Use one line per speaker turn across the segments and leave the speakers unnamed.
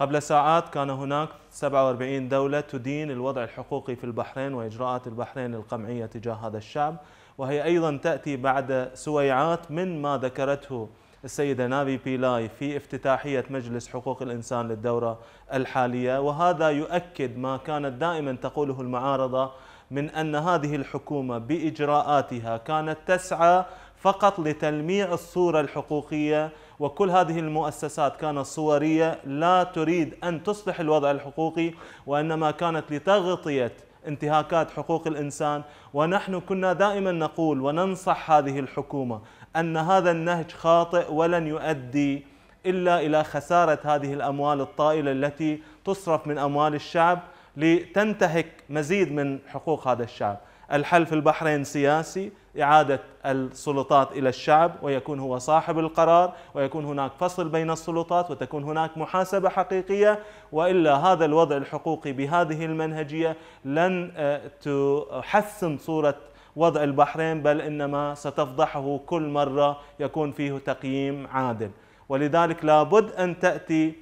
قبل ساعات كان هناك 47 دولة تدين الوضع الحقوقي في البحرين وإجراءات البحرين القمعية تجاه هذا الشعب وهي أيضا تأتي بعد سويعات من ما ذكرته السيدة نابي بيلاي في افتتاحية مجلس حقوق الإنسان للدورة الحالية وهذا يؤكد ما كانت دائما تقوله المعارضة من أن هذه الحكومة بإجراءاتها كانت تسعى فقط لتلميع الصورة الحقوقية وكل هذه المؤسسات كانت صورية لا تريد أن تصلح الوضع الحقوقي وإنما كانت لتغطية انتهاكات حقوق الإنسان ونحن كنا دائما نقول وننصح هذه الحكومة أن هذا النهج خاطئ ولن يؤدي إلا إلى خسارة هذه الأموال الطائلة التي تصرف من أموال الشعب لتنتهك مزيد من حقوق هذا الشعب الحل في البحرين سياسي إعادة السلطات إلى الشعب ويكون هو صاحب القرار ويكون هناك فصل بين السلطات وتكون هناك محاسبة حقيقية وإلا هذا الوضع الحقوقي بهذه المنهجية لن آه، تحسن صورة وضع البحرين بل إنما ستفضحه كل مرة يكون فيه تقييم عادل ولذلك لابد أن تأتي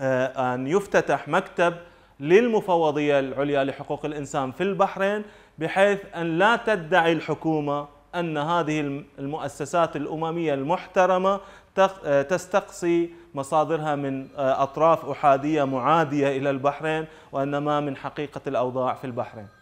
آه، أن يفتتح مكتب للمفوضية العليا لحقوق الإنسان في البحرين بحيث أن لا تدعي الحكومة أن هذه المؤسسات الأممية المحترمة آه، تستقصي مصادرها من آه، أطراف أحادية معادية إلى البحرين وإنما من حقيقة الأوضاع في البحرين